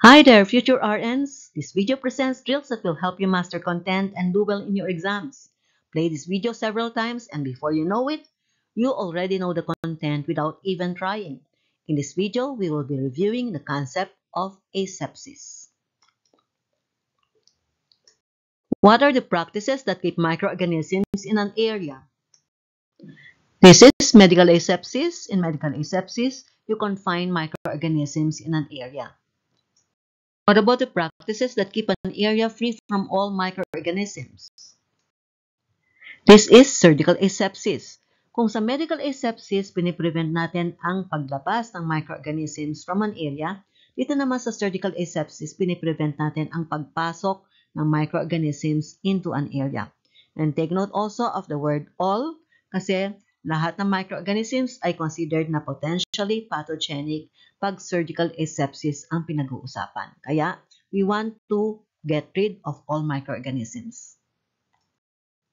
Hi there, future RNs! This video presents drills that will help you master content and do well in your exams. Play this video several times and before you know it, you already know the content without even trying. In this video, we will be reviewing the concept of asepsis. What are the practices that keep microorganisms in an area? This is medical asepsis. In medical asepsis, you confine microorganisms in an area. What about the practices that keep an area free from all microorganisms? This is surgical asepsis. Kung sa medical asepsis, piniprevent natin ang paglabas ng microorganisms from an area, dito naman sa surgical asepsis, piniprevent natin ang pagpasok ng microorganisms into an area. And take note also of the word all kasi lahat ng microorganisms ay considered na potentially pathogenic pag surgical asepsis ang pinag-uusapan. Kaya, we want to get rid of all microorganisms.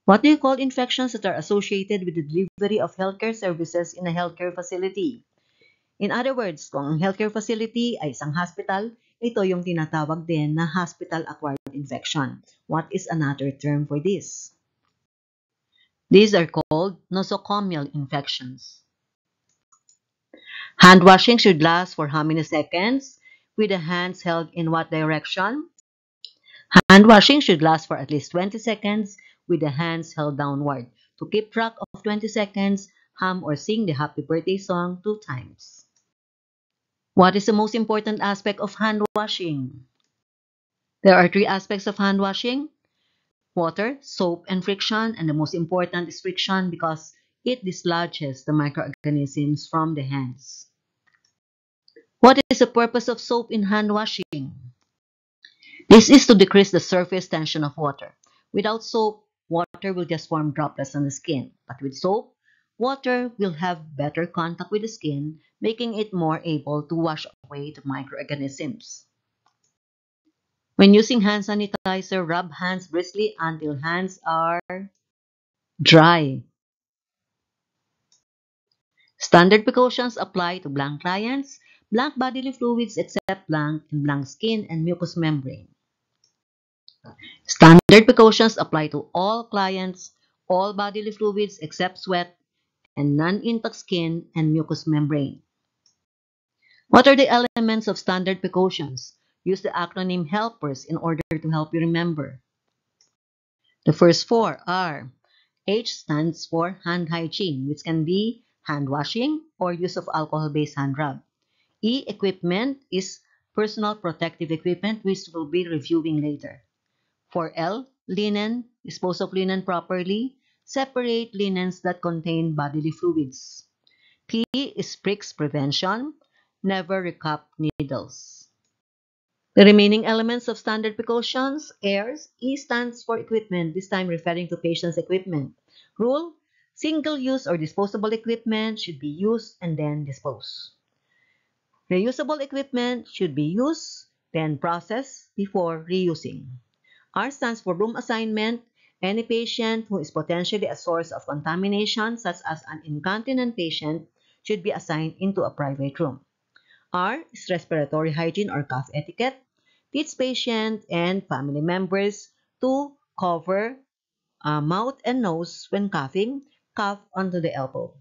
What do you call infections that are associated with the delivery of healthcare services in a healthcare facility? In other words, kung ang healthcare facility ay isang hospital, ito yung tinatawag din na hospital-acquired infection. What is another term for this? These are called nosocomial infections. Hand washing should last for how many seconds? With the hands held in what direction? Hand washing should last for at least 20 seconds with the hands held downward. To keep track of 20 seconds, hum or sing the happy birthday song two times. What is the most important aspect of hand washing? There are three aspects of hand washing water, soap, and friction. And the most important is friction because it dislodges the microorganisms from the hands. What is the purpose of soap in hand washing? This is to decrease the surface tension of water. Without soap, water will just form droplets on the skin. But with soap, water will have better contact with the skin, making it more able to wash away the microorganisms. When using hand sanitizer, rub hands briskly until hands are dry. Standard precautions apply to blank clients, blank bodily fluids except blank and blank skin and mucous membrane. Standard precautions apply to all clients, all bodily fluids except sweat, and non-intact skin and mucous membrane. What are the elements of standard precautions? use the acronym HELPERS in order to help you remember. The first four are H stands for hand hygiene, which can be hand washing or use of alcohol-based hand rub. E equipment is personal protective equipment, which we'll be reviewing later. For L, linen, dispose of linen properly, separate linens that contain bodily fluids. P is pricks prevention, never recap needles. The remaining elements of standard precautions, ERS, E stands for equipment, this time referring to patient's equipment. Rule, single-use or disposable equipment should be used and then disposed. Reusable equipment should be used, then processed before reusing. R stands for room assignment. Any patient who is potentially a source of contamination, such as an incontinent patient, should be assigned into a private room. R is respiratory hygiene or cough etiquette teach patients and family members to cover uh, mouth and nose when coughing, cough onto the elbow.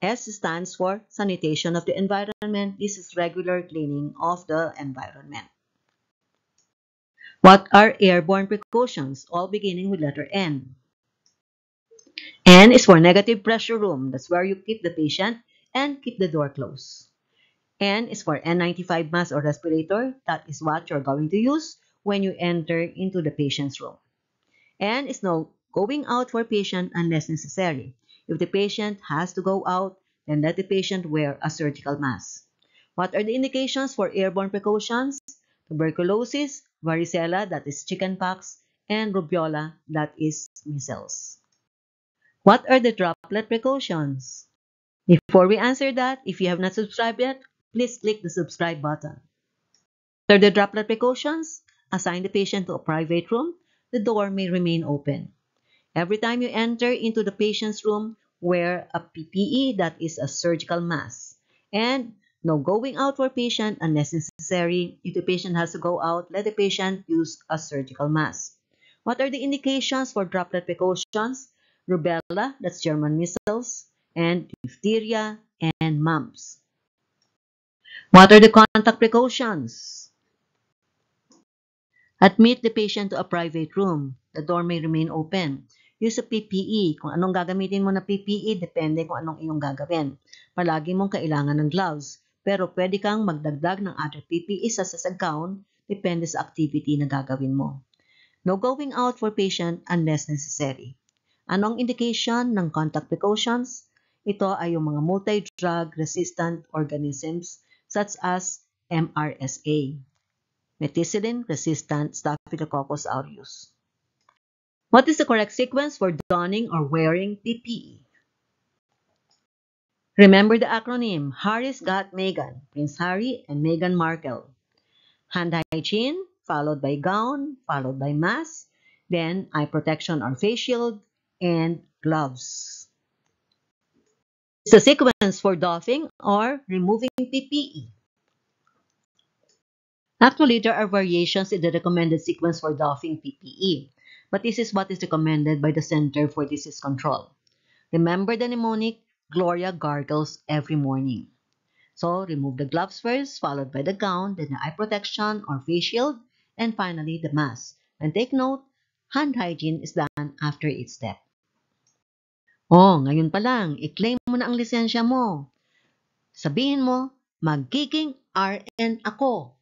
S stands for sanitation of the environment. This is regular cleaning of the environment. What are airborne precautions? All beginning with letter N. N is for negative pressure room. That's where you keep the patient and keep the door closed. N is for N95 mask or respirator. That is what you're going to use when you enter into the patient's room. N is no going out for patient unless necessary. If the patient has to go out, then let the patient wear a surgical mask. What are the indications for airborne precautions? Tuberculosis, varicella, that is chickenpox, and rubiola, that is measles. What are the droplet precautions? Before we answer that, if you have not subscribed yet, please click the subscribe button. Third, droplet precautions, assign the patient to a private room. The door may remain open. Every time you enter into the patient's room, wear a PPE that is a surgical mask. And no going out for patient unless necessary. If the patient has to go out, let the patient use a surgical mask. What are the indications for droplet precautions? Rubella, that's German measles, and diphtheria, and mumps. What are the contact precautions? Admit the patient to a private room. The door may remain open. Use a PPE. Kung anong gagamitin mo na PPE, depende kung anong iyong gagawin. Palagi mong kailangan ng gloves, pero pwede kang magdagdag ng other PPE sa sasagkaon, depende sa activity na gagawin mo. No going out for patient unless necessary. Anong indication ng contact precautions? Ito ay yung mga multi-drug resistant organisms such as MRSA, methicillin-resistant Staphylococcus aureus. What is the correct sequence for donning or wearing PPE? Remember the acronym, Harry's got Meghan, Prince Harry and Meghan Markle. Hand hygiene, followed by gown, followed by mask, then eye protection or face shield, and gloves the sequence for doffing or removing PPE. Actually, there are variations in the recommended sequence for doffing PPE, but this is what is recommended by the Center for Disease Control. Remember the mnemonic, Gloria gargles every morning. So, remove the gloves first, followed by the gown, then the eye protection or face shield, and finally the mask. And take note, hand hygiene is done after each step. Oh, ngayon pa lang, i-claim mo na ang lisensya mo. Sabihin mo, magiging RN ako.